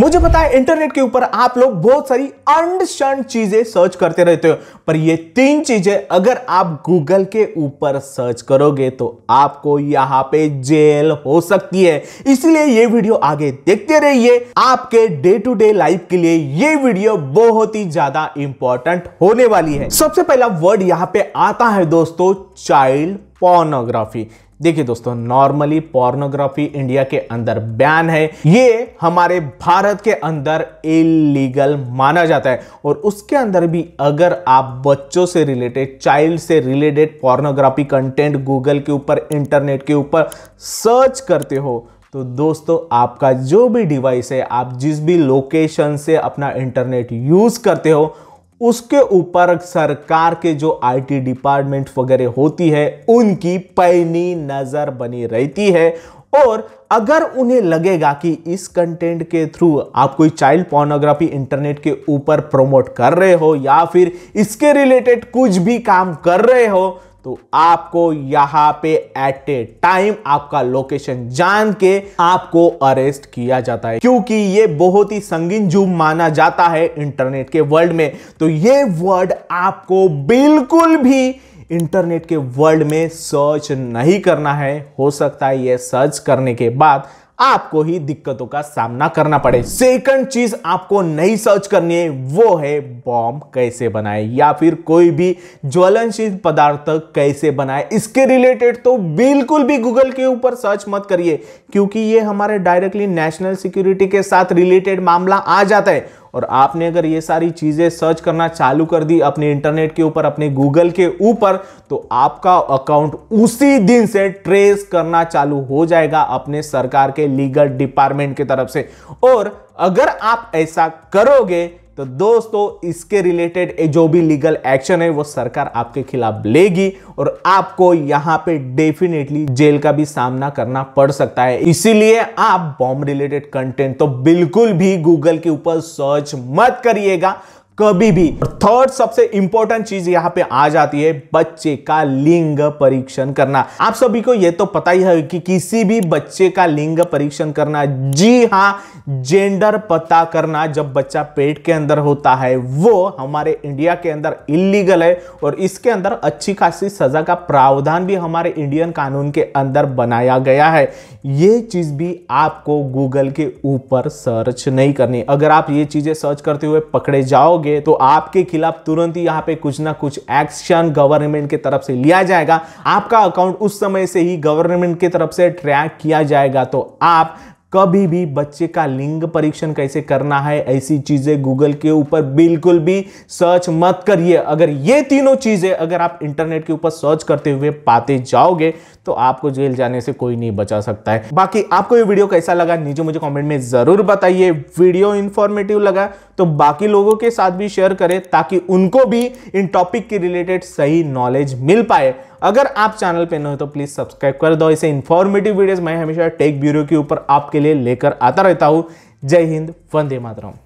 मुझे पता है इंटरनेट के ऊपर आप लोग बहुत सारी अनशन चीजें सर्च करते रहते हो पर ये तीन चीजें अगर आप गूगल के ऊपर सर्च करोगे तो आपको यहां पे जेल हो सकती है इसलिए ये वीडियो आगे देखते रहिए आपके डे टू डे लाइफ के लिए ये वीडियो बहुत ही ज्यादा इंपॉर्टेंट होने वाली है सबसे पहला वर्ड यहाँ पे आता है दोस्तों चाइल्ड पोर्नोग्राफी देखिए दोस्तों नॉर्मली पोर्नोग्राफी इंडिया के अंदर बैन है ये हमारे भारत के अंदर इलीगल माना जाता है और उसके अंदर भी अगर आप बच्चों से रिलेटेड चाइल्ड से रिलेटेड पोर्नोग्राफी कंटेंट गूगल के ऊपर इंटरनेट के ऊपर सर्च करते हो तो दोस्तों आपका जो भी डिवाइस है आप जिस भी लोकेशन से अपना इंटरनेट यूज करते हो उसके ऊपर सरकार के जो आईटी डिपार्टमेंट वगैरह होती है उनकी पैनी नज़र बनी रहती है और अगर उन्हें लगेगा कि इस कंटेंट के थ्रू आप कोई चाइल्ड पोर्नोग्राफी इंटरनेट के ऊपर प्रमोट कर रहे हो या फिर इसके रिलेटेड कुछ भी काम कर रहे हो तो आपको यहां पे एट ए टाइम आपका लोकेशन जान के आपको अरेस्ट किया जाता है क्योंकि ये बहुत ही संगीन जुम माना जाता है इंटरनेट के वर्ल्ड में तो ये वर्ड आपको बिल्कुल भी इंटरनेट के वर्ल्ड में सर्च नहीं करना है हो सकता है ये सर्च करने के बाद आपको ही दिक्कतों का सामना करना पड़े सेकंड चीज आपको नहीं सर्च करनी है वो है बॉम्ब कैसे बनाए या फिर कोई भी ज्वलनशील पदार्थ कैसे बनाए इसके रिलेटेड तो बिल्कुल भी गूगल के ऊपर सर्च मत करिए क्योंकि ये हमारे डायरेक्टली नेशनल सिक्योरिटी के साथ रिलेटेड मामला आ जाता है और आपने अगर ये सारी चीज़ें सर्च करना चालू कर दी अपने इंटरनेट के ऊपर अपने गूगल के ऊपर तो आपका अकाउंट उसी दिन से ट्रेस करना चालू हो जाएगा अपने सरकार के लीगल डिपार्टमेंट की तरफ से और अगर आप ऐसा करोगे तो दोस्तों इसके रिलेटेड जो भी लीगल एक्शन है वो सरकार आपके खिलाफ लेगी और आपको यहाँ पे डेफिनेटली जेल का भी सामना करना पड़ सकता है इसीलिए आप बॉम्ब रिलेटेड कंटेंट तो बिल्कुल भी गूगल के ऊपर सर्च मत करिएगा कभी भी थर्ड सबसे इंपॉर्टेंट चीज यहाँ पे आ जाती है बच्चे का लिंग परीक्षण करना आप सभी को यह तो पता ही है कि किसी भी बच्चे का लिंग परीक्षण करना जी हाँ जेंडर पता करना जब बच्चा पेट के अंदर होता है वो हमारे इंडिया के अंदर इलीगल है और इसके अंदर अच्छी खासी सजा का प्रावधान भी हमारे इंडियन कानून के अंदर बनाया गया है ये चीज भी आपको गूगल के ऊपर सर्च नहीं करनी अगर आप ये चीजें सर्च करते हुए पकड़े जाओगे जाओगे तो आपके खिलाफ तुरंत ही यहाँ पे कुछ ना कुछ एक्शन गवर्नमेंट के तरफ से लिया जाएगा आपका अकाउंट उस समय से ही गवर्नमेंट के तरफ से ट्रैक किया जाएगा तो आप कभी भी बच्चे का लिंग परीक्षण कैसे करना है ऐसी चीज़ें गूगल के ऊपर बिल्कुल भी सर्च मत करिए अगर ये तीनों चीज़ें अगर आप इंटरनेट के ऊपर सर्च करते हुए पाते जाओगे तो आपको जेल जाने से कोई नहीं बचा सकता है बाकी आपको ये वीडियो कैसा लगा नीचे मुझे कमेंट में ज़रूर बताइए वीडियो इंफॉर्मेटिव लगा तो बाकी लोगों के साथ भी शेयर करें ताकि उनको भी इन टॉपिक के रिलेटेड सही नॉलेज मिल पाए अगर आप चैनल पे नए हो तो प्लीज़ सब्सक्राइब कर दो ऐसे इंफॉर्मेटिव वीडियोस मैं हमेशा टेक ब्यूरो के ऊपर आपके लिए लेकर आता रहता हूं जय हिंद वंदे मातरम